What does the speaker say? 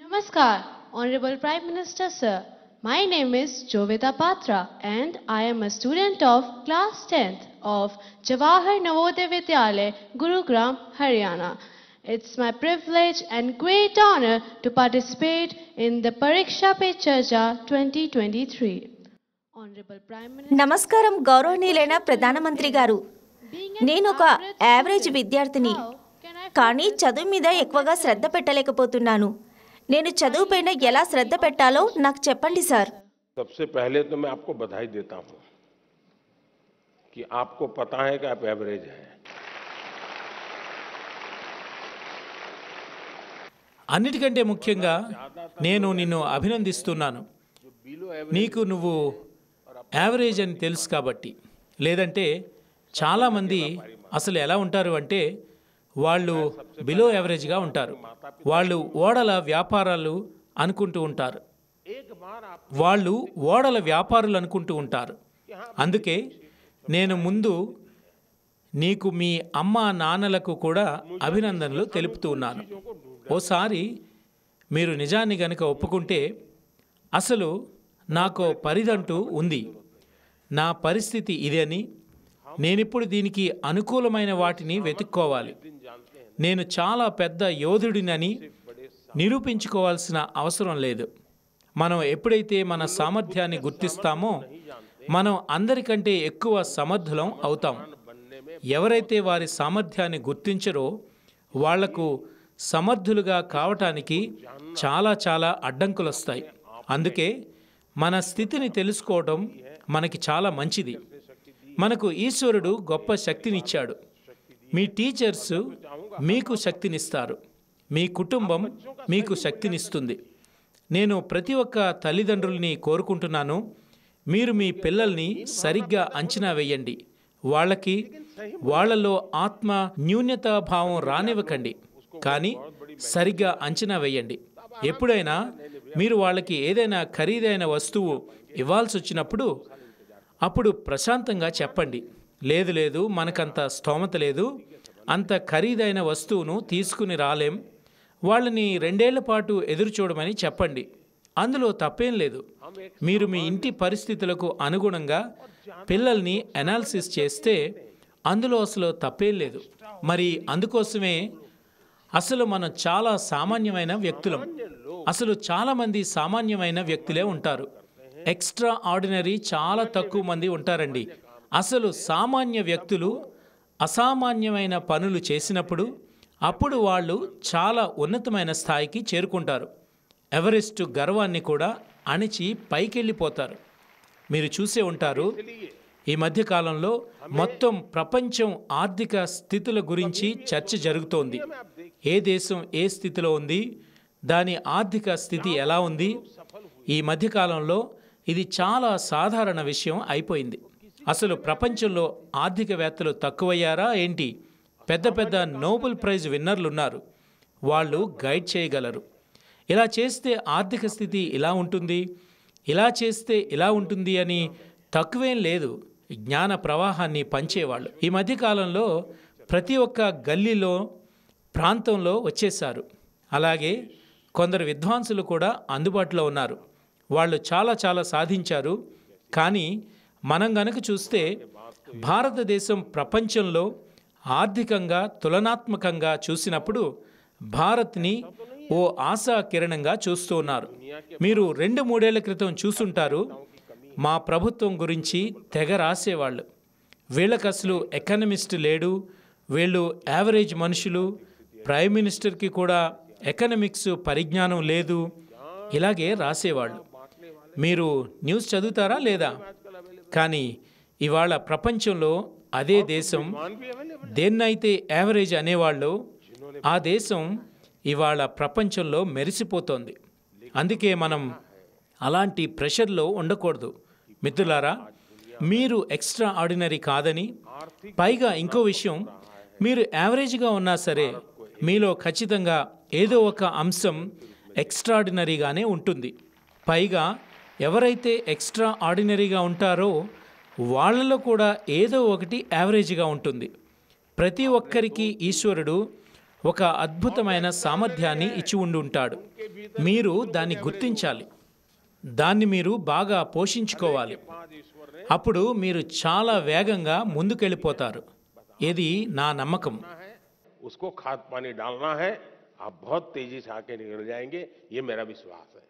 Namaskar, Honorable Prime Minister Sir. My name is Joveda Patra and I am a student of class 10th of Jawahar Navodaya Vidyalaya, Gurugram, Haryana. It's my privilege and great honor to participate in the Pariksha Pe Charcha 2023. Honorable Prime Minister Namaskaram నమస్కారం గౌరవనీయులైన ప్రధానమంత్రి Garu. నేను ఒక average విద్యార్థిని కానీ చదువు మీద ఎక్కువగా శ్రద్ధ పెట్టలేకపోతున్నాను నేను చదువుపైన ఎలా శ్రద్ధ పెట్టాలో నాకు చెప్పండి సార్ అన్నిటికంటే ముఖ్యంగా నేను నిన్ను అభినందిస్తున్నాను నీకు నువ్వు యావరేజ్ అని తెలుసు కాబట్టి లేదంటే చాలామంది అసలు ఎలా ఉంటారు అంటే వాళ్ళు బిలో యావరేజ్గా ఉంటారు వాళ్ళు ఓడల వ్యాపారాలు అనుకుంటూ ఉంటారు వాళ్ళు ఓడల వ్యాపారులు అనుకుంటూ ఉంటారు అందుకే నేను ముందు నీకు మీ అమ్మ నాన్నలకు కూడా అభినందనలు తెలుపుతూ ఉన్నాను ఓసారి మీరు నిజాన్ని గనుక ఒప్పుకుంటే అసలు నాకు పరిదంటూ ఉంది నా పరిస్థితి ఇదే అని నేనిప్పుడు దీనికి అనుకూలమైన వాటిని వెతుక్కోవాలి నేను చాలా పెద్ద యోధుడినని నిరూపించుకోవాల్సిన అవసరం లేదు మనం ఎప్పుడైతే మన సామర్థ్యాన్ని గుర్తిస్తామో మనం అందరికంటే ఎక్కువ సమర్థులం అవుతాం ఎవరైతే వారి సామర్థ్యాన్ని గుర్తించరో వాళ్లకు సమర్థులుగా కావటానికి చాలా చాలా అడ్డంకులు వస్తాయి అందుకే మన స్థితిని తెలుసుకోవడం మనకి చాలా మంచిది మనకు ఈశ్వరుడు గొప్ప శక్తినిచ్చాడు మీ టీచర్స్ మీకు శక్తినిస్తారు మీ కుటుంబం మీకు శక్తినిస్తుంది నేను ప్రతి ఒక్క తల్లిదండ్రుల్ని కోరుకుంటున్నాను మీరు మీ పిల్లల్ని సరిగ్గా అంచనా వేయండి వాళ్ళకి వాళ్ళలో ఆత్మ న్యూన్యతాభావం రానివ్వకండి కానీ సరిగ్గా అంచనా వేయండి ఎప్పుడైనా మీరు వాళ్ళకి ఏదైనా ఖరీదైన వస్తువు ఇవ్వాల్సి వచ్చినప్పుడు అప్పుడు ప్రశాంతంగా చెప్పండి లేదు లేదు మనకంత స్తోమత లేదు అంత ఖరీదైన వస్తువును తీసుకుని రాలేం వాళ్ళని రెండేళ్ల పాటు ఎదురు చూడమని చెప్పండి అందులో తప్పేం లేదు మీరు మీ ఇంటి పరిస్థితులకు అనుగుణంగా పిల్లల్ని అనాలిసిస్ చేస్తే అందులో అసలు తప్పేం లేదు మరి అందుకోసమే అసలు మనం చాలా సామాన్యమైన వ్యక్తులం అసలు చాలామంది సామాన్యమైన వ్యక్తులే ఉంటారు ఎక్స్ట్రా ఆర్డినరీ చాలా తక్కువ మంది ఉంటారండి అసలు సామాన్య వ్యక్తులు అసామాన్యమైన పనులు చేసినప్పుడు అప్పుడు వాళ్ళు చాలా ఉన్నతమైన స్థాయికి చేరుకుంటారు ఎవరెస్టు గర్వాన్ని కూడా అణిచి పైకెళ్ళిపోతారు మీరు చూసే ఉంటారు ఈ మధ్యకాలంలో మొత్తం ప్రపంచం ఆర్థిక స్థితుల గురించి చర్చ జరుగుతోంది ఏ దేశం ఏ స్థితిలో ఉంది దాని ఆర్థిక స్థితి ఎలా ఉంది ఈ మధ్యకాలంలో ఇది చాలా సాధారణ విషయం అయిపోయింది అసలు ప్రపంచంలో ఆర్థికవేత్తలు తక్కువయ్యారా ఏంటి పెద్ద పెద్ద నోబెల్ ప్రైజ్ విన్నర్లున్నారు వాళ్ళు గైడ్ చేయగలరు ఇలా చేస్తే ఆర్థిక స్థితి ఇలా ఉంటుంది ఇలా చేస్తే ఇలా ఉంటుంది అని తక్కువేం లేదు జ్ఞాన ప్రవాహాన్ని పంచేవాళ్ళు ఈ మధ్యకాలంలో ప్రతి ఒక్క గల్లీలో ప్రాంతంలో వచ్చేశారు అలాగే కొందరు విద్వాంసులు కూడా అందుబాటులో ఉన్నారు వాళ్ళు చాలా చాలా సాధించారు కానీ మనం గనక చూస్తే భారతదేశం ప్రపంచంలో ఆర్థికంగా తులనాత్మకంగా చూసినప్పుడు భారత్ని ఓ ఆశా కిరణంగా చూస్తూ ఉన్నారు మీరు రెండు మూడేళ్ల క్రితం చూసుంటారు మా ప్రభుత్వం గురించి తెగ రాసేవాళ్ళు వీళ్ళకి అసలు ఎకనమిస్ట్ లేడు వీళ్ళు యావరేజ్ మనుషులు ప్రైమ్ మినిస్టర్కి కూడా ఎకనమిక్స్ పరిజ్ఞానం లేదు ఇలాగే రాసేవాళ్ళు మీరు న్యూస్ చదువుతారా లేదా కానీ ఇవాళ ప్రపంచంలో అదే దేశం దేన్నైతే యావరేజ్ అనేవాళ్ళు ఆ దేశం ఇవాళ ప్రపంచంలో మెరిసిపోతోంది అందుకే మనం అలాంటి ప్రెషర్లో ఉండకూడదు మిత్రులారా మీరు ఎక్స్ట్రా ఆర్డినరీ కాదని పైగా ఇంకో విషయం మీరు యావరేజ్గా ఉన్నా సరే మీలో ఖచ్చితంగా ఏదో ఒక అంశం ఎక్స్ట్రాడినరీగానే ఉంటుంది పైగా ఎవరైతే ఎక్స్ట్రా ఆర్డినరీగా ఉంటారో వాళ్ళలో కూడా ఏదో ఒకటి యావరేజ్గా ఉంటుంది ప్రతి ఒక్కరికి ఈశ్వరుడు ఒక అద్భుతమైన సామర్థ్యాన్ని ఇచ్చి ఉండి ఉంటాడు మీరు దాన్ని గుర్తించాలి దాన్ని మీరు బాగా పోషించుకోవాలి అప్పుడు మీరు చాలా వేగంగా ముందుకెళ్ళిపోతారు ఇది నా నమ్మకం ఉస్కో ఖాత్ పని డాలనా है आप बहुत తేజీ से आके निकल जाएंगे ये मेरा विश्वास